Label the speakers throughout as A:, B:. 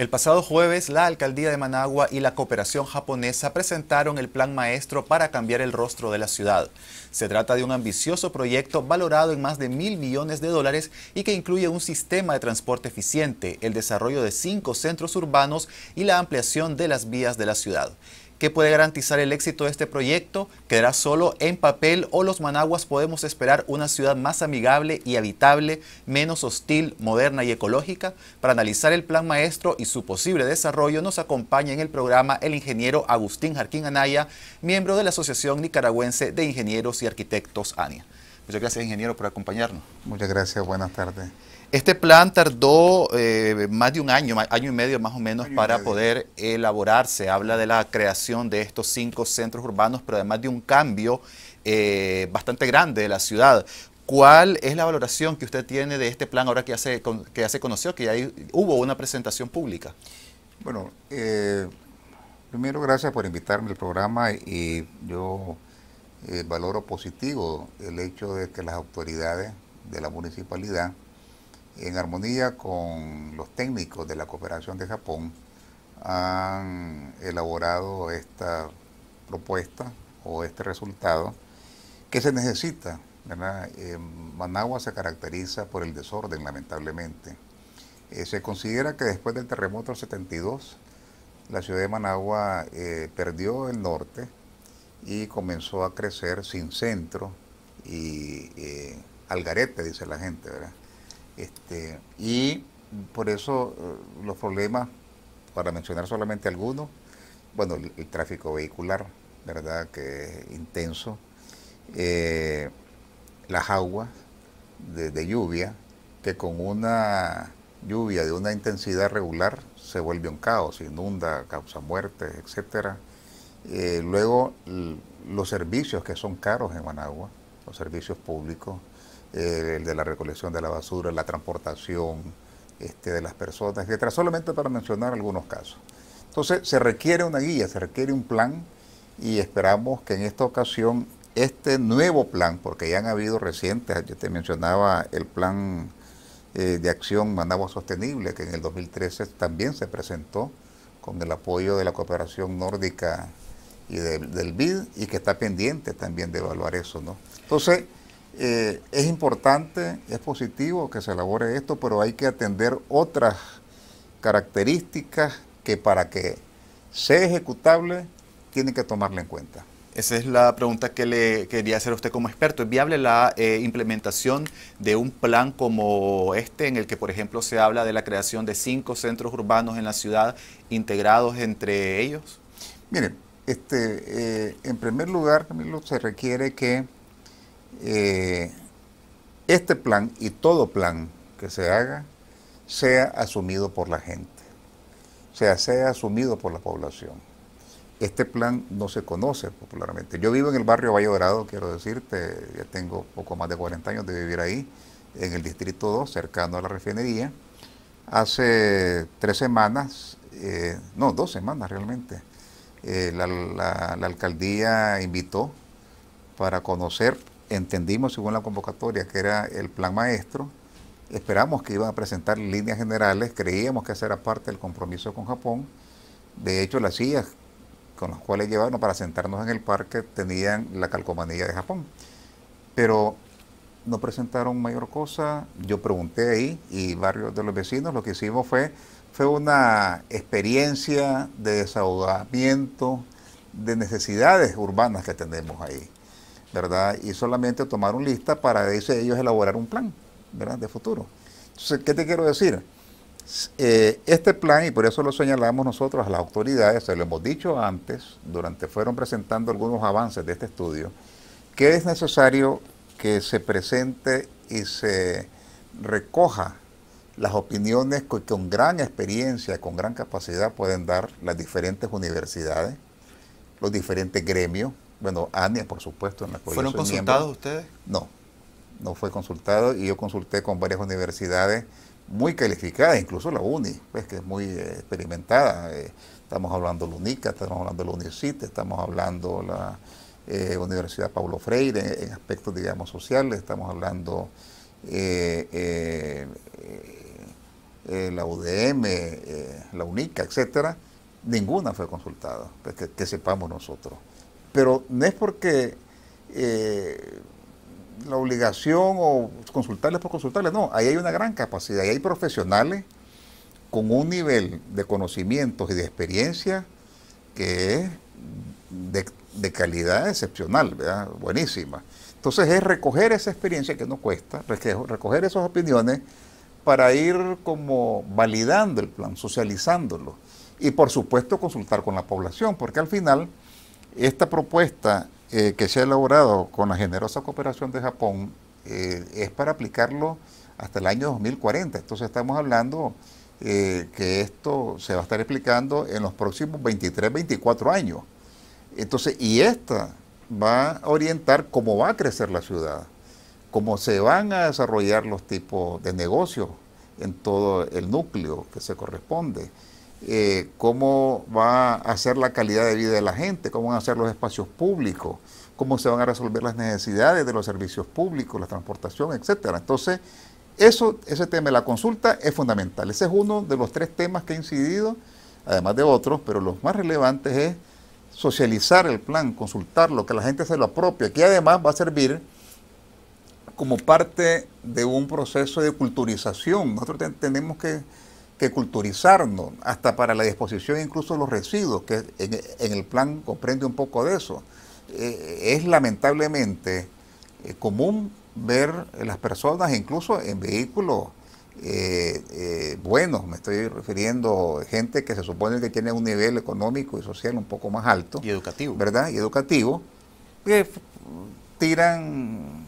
A: El pasado jueves, la Alcaldía de Managua y la Cooperación Japonesa presentaron el Plan Maestro para cambiar el rostro de la ciudad. Se trata de un ambicioso proyecto valorado en más de mil millones de dólares y que incluye un sistema de transporte eficiente, el desarrollo de cinco centros urbanos y la ampliación de las vías de la ciudad. ¿Qué puede garantizar el éxito de este proyecto quedará solo en papel o los managuas podemos esperar una ciudad más amigable y habitable, menos hostil, moderna y ecológica. Para analizar el plan maestro y su posible desarrollo nos acompaña en el programa el ingeniero Agustín Jarquín Anaya, miembro de la Asociación Nicaragüense de Ingenieros y Arquitectos ANIA. Muchas gracias ingeniero por acompañarnos. Muchas gracias, buenas tardes. Este plan tardó eh, más de un año, año y medio más o menos, para poder elaborarse. Habla de la creación de estos cinco centros urbanos, pero además de un cambio eh, bastante grande de la ciudad. ¿Cuál es la valoración que usted tiene de este plan ahora que ya se, que se conoció, que ya hubo una presentación
B: pública? Bueno, eh, primero gracias por invitarme al programa y yo valoro positivo el hecho de que las autoridades de la municipalidad en armonía con los técnicos de la cooperación de Japón, han elaborado esta propuesta o este resultado que se necesita. Managua se caracteriza por el desorden, lamentablemente. Eh, se considera que después del terremoto del 72, la ciudad de Managua eh, perdió el norte y comenzó a crecer sin centro y eh, al garete, dice la gente, ¿verdad? Este, y por eso eh, los problemas, para mencionar solamente algunos, bueno, el, tráfico vehicular, ¿verdad? Que es intenso, eh, las aguas de, lluvia, que con una lluvia de una intensidad regular se vuelve un caos, inunda, causa muertes, etcétera. Eh, luego los servicios que son caros en Managua, los servicios públicos, eh, el de la recolección de la basura, la transportación este, de las personas, etcétera, solamente para mencionar algunos casos. Entonces, se requiere una guía, se requiere un plan y esperamos que en esta ocasión este nuevo plan, porque ya han habido recientes, yo te mencionaba el plan eh, de acción Managua Sostenible, que en el 2013 también se presentó con el apoyo de la cooperación nórdica y del BID, y que está pendiente también de evaluar eso, ¿no? Entonces, eh, es importante, es positivo que se elabore esto, pero hay que atender otras características que para que sea ejecutable tienen que tomarla en cuenta. Esa es la pregunta que le quería hacer a usted como experto. ¿Es viable la eh, implementación
A: de un plan como este, en el que, por ejemplo, se habla de la creación de cinco centros urbanos en la ciudad integrados entre ellos?
B: Miren, este, eh, en primer lugar, se requiere que eh, este plan y todo plan que se haga sea asumido por la gente, sea, sea asumido por la población. Este plan no se conoce popularmente. Yo vivo en el barrio Valle Dorado, quiero decirte, ya tengo poco más de 40 años de vivir ahí, en el Distrito 2, cercano a la refinería. Hace tres semanas, eh, no, dos semanas realmente, eh, la, la alcaldía invitó para conocer entendimos según la convocatoria que era el plan maestro, esperamos que iban a presentar líneas generales, creíamos que esa era parte del compromiso con Japón. De hecho, las sillas con las cuales llevaron para sentarnos en el parque tenían la calcomanía de Japón. Pero no presentaron mayor cosa, yo pregunté ahí y varios de los vecinos, lo que hicimos fue, fue una experiencia de desahogamiento de necesidades urbanas que tenemos ahí. Y solamente tomaron lista para dice, ellos elaborar un plan, De futuro. Entonces, ¿qué te quiero decir? Eh, este plan, y por eso lo señalamos nosotros a las autoridades, se lo hemos dicho antes, durante fueron presentando algunos avances de este estudio, que es necesario que se presente y se recoja las opiniones que con gran experiencia, con gran capacidad pueden dar las diferentes universidades, los diferentes gremios, bueno, ANIA, por supuesto, en la ¿Fueron consultados ustedes? No, no fue consultado y yo consulté con varias universidades muy calificadas incluso la UNI, pues, que es muy eh, experimentada. Eh, estamos hablando de la UNICA, estamos hablando de la UNICITE, estamos hablando de la eh, Universidad Pablo Freire en, aspectos, digamos, sociales, estamos hablando de la UDM, la UNICA, etcétera. Ninguna fue consultada, pues, que sepamos nosotros pero no es porque eh, la obligación o consultarles por consultarles, no, ahí hay una gran capacidad, ahí hay profesionales con un nivel de conocimientos y de experiencia que es de, calidad excepcional, ¿verdad? buenísima. Entonces es recoger esa experiencia que no cuesta, recoger esas opiniones para ir como validando el plan, socializándolo. Y por supuesto consultar con la población, porque al final esta propuesta eh, que se ha elaborado con la generosa cooperación de Japón eh, es para aplicarlo hasta el año 2040. Entonces estamos hablando eh, que esto se va a estar explicando en los próximos 23, 24 años. Entonces, y esta va a orientar cómo va a crecer la ciudad, cómo se van a desarrollar los tipos de negocios en todo el núcleo que se corresponde. Eh, cómo va a ser la calidad de vida de la gente, cómo van a ser los espacios públicos, cómo se van a resolver las necesidades de los servicios públicos, la transportación, etcétera. Entonces, eso, ese tema de la consulta es fundamental. Ese es uno de los tres temas que he incidido, además de otros, pero los más relevantes es socializar el plan, consultarlo, que la gente se lo apropie, que además va a servir como parte de un proceso de culturización. Nosotros tenemos que que culturizarnos, hasta para la disposición incluso de los residuos, que en, el plan comprende un poco de eso. Eh, es lamentablemente eh, común ver las personas incluso en vehículos eh, buenos, me estoy refiriendo gente que se supone que tiene un nivel económico y social un poco más alto. Y educativo. ¿Verdad? Y educativo, que tiran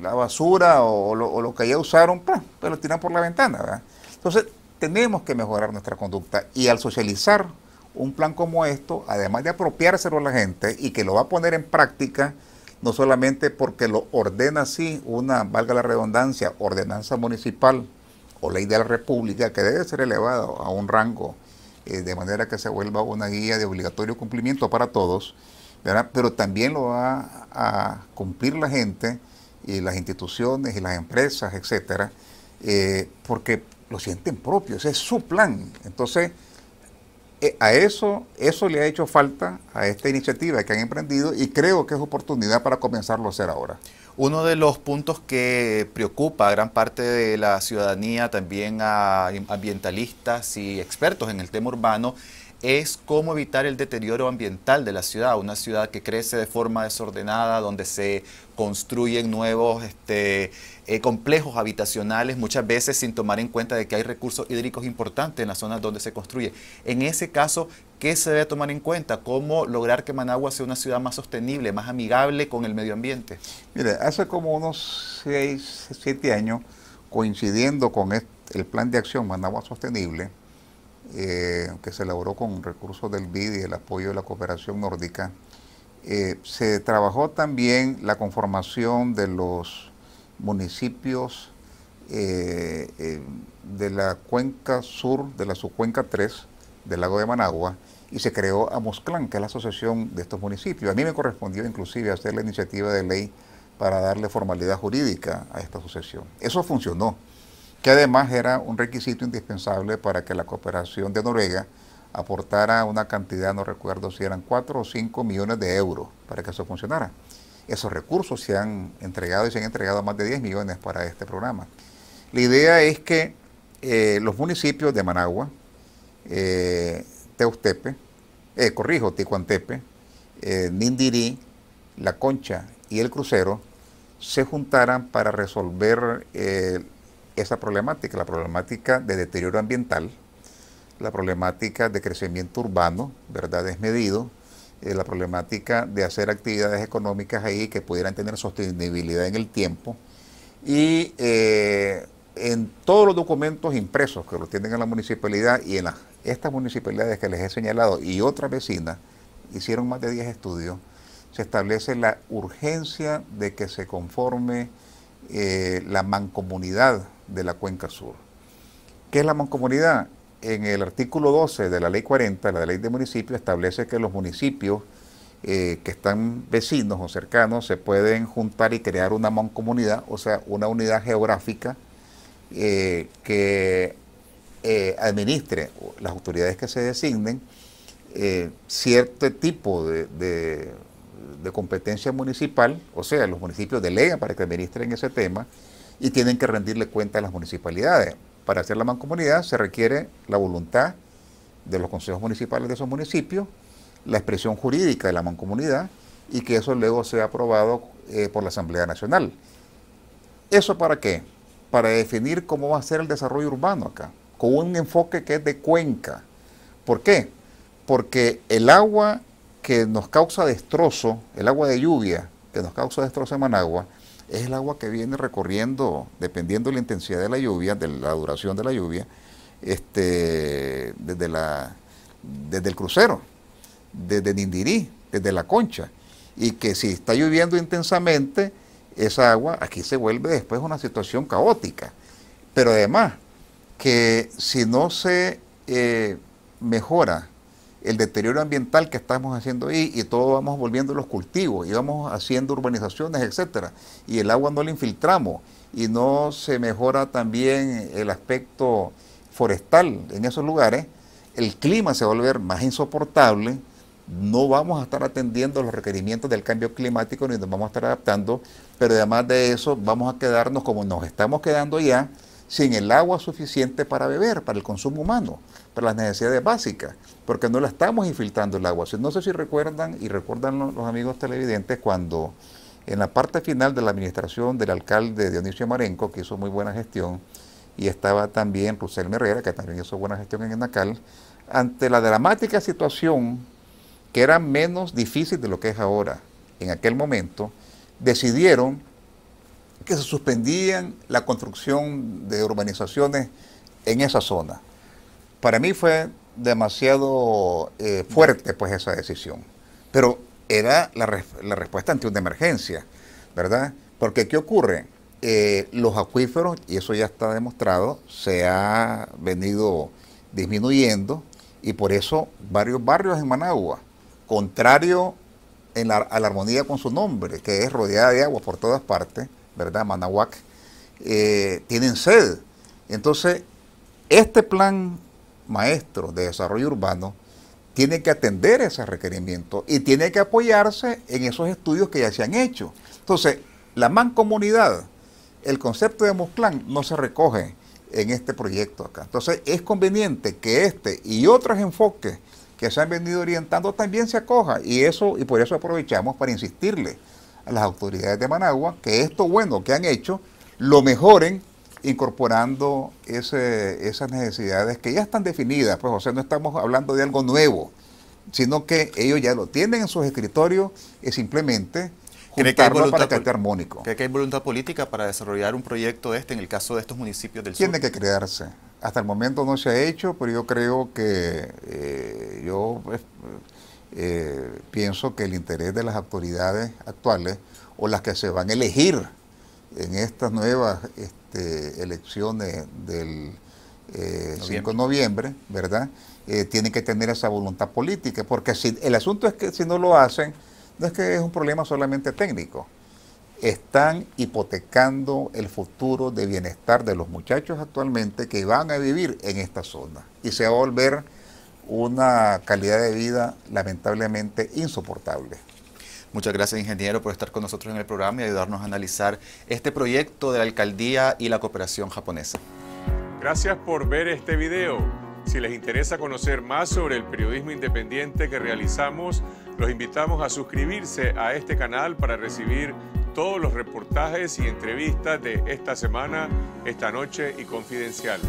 B: la basura o lo, que ya usaron, pues, lo tiran por la ventana. ¿verdad? Entonces, tenemos que mejorar nuestra conducta y al socializar un plan como esto, además de apropiárselo a la gente y que lo va a poner en práctica, no solamente porque lo ordena así una, valga la redundancia, ordenanza municipal o ley de la República, que debe ser elevado a un rango eh, de manera que se vuelva una guía de obligatorio cumplimiento para todos, pero también lo va a cumplir la gente y las instituciones y las empresas, etcétera, eh, porque lo sienten propio, ese es su plan. Entonces, eh, a eso, eso le ha hecho falta a esta iniciativa que han emprendido y creo que es oportunidad para comenzarlo a hacer ahora. Uno de los puntos que
A: preocupa a gran parte de la ciudadanía, también a ambientalistas y expertos en el tema urbano, es cómo evitar el deterioro ambiental de la ciudad, una ciudad que crece de forma desordenada, donde se construyen nuevos este, eh, complejos habitacionales, muchas veces sin tomar en cuenta de que hay recursos hídricos importantes en las zonas donde se construye. En ese caso, ¿qué se debe tomar en cuenta? ¿Cómo lograr que Managua sea una ciudad más sostenible, más amigable con el medio ambiente?
B: Mire, hace como unos 6, 7 años, coincidiendo con el plan de acción Managua Sostenible, eh, que se elaboró con recursos del BID y el apoyo de la cooperación nórdica, eh, se trabajó también la conformación de los municipios eh, de la cuenca sur, de la subcuenca 3 del lago de Managua, y se creó Amosclán, que es la asociación de estos municipios. A mí me correspondió inclusive hacer la iniciativa de ley para darle formalidad jurídica a esta asociación. Eso funcionó que además era un requisito indispensable para que la cooperación de Noruega aportara una cantidad, no recuerdo si eran 4 o 5 millones de euros para que eso funcionara. Esos recursos se han entregado y se han entregado más de 10 millones para este programa. La idea es que eh, los municipios de Managua, eh, Teustepe, eh, corrijo, Ticuantepe, Nindirí, La Concha y El Crucero se juntaran para resolver esa problemática, la problemática de deterioro ambiental, la problemática de crecimiento urbano, ¿verdad? Desmedido, eh, la problemática de hacer actividades económicas ahí que pudieran tener sostenibilidad en el tiempo. Y eh, en todos los documentos impresos que lo tienen en la municipalidad y en estas municipalidades que les he señalado y otras vecinas, hicieron más de 10 estudios, se establece la urgencia de que se conforme eh, la mancomunidad de la cuenca sur. ¿Qué es la mancomunidad? En el artículo 12 de la ley 40, la ley de municipios, establece que los municipios eh, que están vecinos o cercanos se pueden juntar y crear una mancomunidad, o sea, una unidad geográfica eh, que eh, administre las autoridades que se designen cierto tipo de, de competencia municipal, o sea, los municipios delegan para que administren ese tema y tienen que rendirle cuenta a las municipalidades. Para hacer la mancomunidad se requiere la voluntad de los consejos municipales de esos municipios, la expresión jurídica de la mancomunidad y que eso luego sea aprobado eh, por la Asamblea Nacional. ¿Eso para qué? Para definir cómo va a ser el desarrollo urbano acá, con un enfoque que es de cuenca. ¿Por qué? Porque el agua que nos causa destrozo, el agua de lluvia que nos causa destrozo en Managua, es el agua que viene recorriendo, dependiendo de la intensidad de la lluvia, de la duración de la lluvia, este, desde, la, desde el crucero, desde Nindirí, desde la concha. Y que si está lloviendo intensamente, esa agua aquí se vuelve después una situación caótica. Pero además, que si no se eh, mejora el deterioro ambiental que estamos haciendo ahí y todo vamos volviendo los cultivos y vamos haciendo urbanizaciones, etcétera, y el agua no la infiltramos y no se mejora también el aspecto forestal en esos lugares, el clima se va a volver más insoportable, no vamos a estar atendiendo los requerimientos del cambio climático ni nos vamos a estar adaptando, pero además de eso vamos a quedarnos como nos estamos quedando ya, sin el agua suficiente para beber, para el consumo humano para las necesidades básicas, porque no la estamos infiltrando el agua. No sé si recuerdan y recuerdan los amigos televidentes cuando en la parte final de la administración del alcalde Dionisio Marenco, que hizo muy buena gestión, y estaba también Rusel Herrera, que también hizo buena gestión en Enacal, ante la dramática situación que era menos difícil de lo que es ahora, en aquel momento, decidieron que se suspendían la construcción de urbanizaciones en esa zona para mí fue demasiado eh, fuerte pues esa decisión. Pero era la, respuesta ante una emergencia, ¿verdad? Porque ¿qué ocurre? Eh, los acuíferos, y eso ya está demostrado, se ha venido disminuyendo y por eso varios barrios en Managua, contrario a la armonía con su nombre, que es rodeada de agua por todas partes, ¿verdad? Manahuac, eh, tienen sed. Entonces, este plan maestros de desarrollo urbano tienen que atender ese requerimiento y tiene que apoyarse en esos estudios que ya se han hecho. Entonces, la mancomunidad, el concepto de Musclán no se recoge en este proyecto acá. Entonces, es conveniente que este y otros enfoques que se han venido orientando también se acojan y eso y por eso aprovechamos para insistirle a las autoridades de Managua que esto bueno que han hecho lo mejoren incorporando esas necesidades que ya están definidas, pues, o sea, no estamos hablando de algo nuevo, sino que ellos ya lo tienen en sus escritorios y simplemente juntarlo que para que esté armónico.
A: ¿Cree que hay voluntad política para desarrollar un proyecto este en el caso de estos municipios del sur? Tiene que crearse.
B: Hasta el momento no se ha hecho, pero yo creo que eh, yo pues, eh, pienso que el interés de las autoridades actuales o las que se van a elegir en estas nuevas este, elecciones del 5 eh, de noviembre, ¿verdad? Eh, tienen que tener esa voluntad política, porque si, el asunto es que si no lo hacen, no es que es un problema solamente técnico, están hipotecando el futuro de bienestar de los muchachos actualmente que van a vivir en esta zona y se va a volver una calidad de vida lamentablemente insoportable.
A: Muchas gracias, ingeniero, por estar con nosotros en el programa y ayudarnos a analizar este proyecto de la alcaldía y la cooperación japonesa.
B: Gracias por ver este video. Si les interesa conocer más sobre el periodismo independiente que realizamos, los invitamos a suscribirse a este canal para recibir todos los reportajes y entrevistas de esta semana, esta noche y confidencial.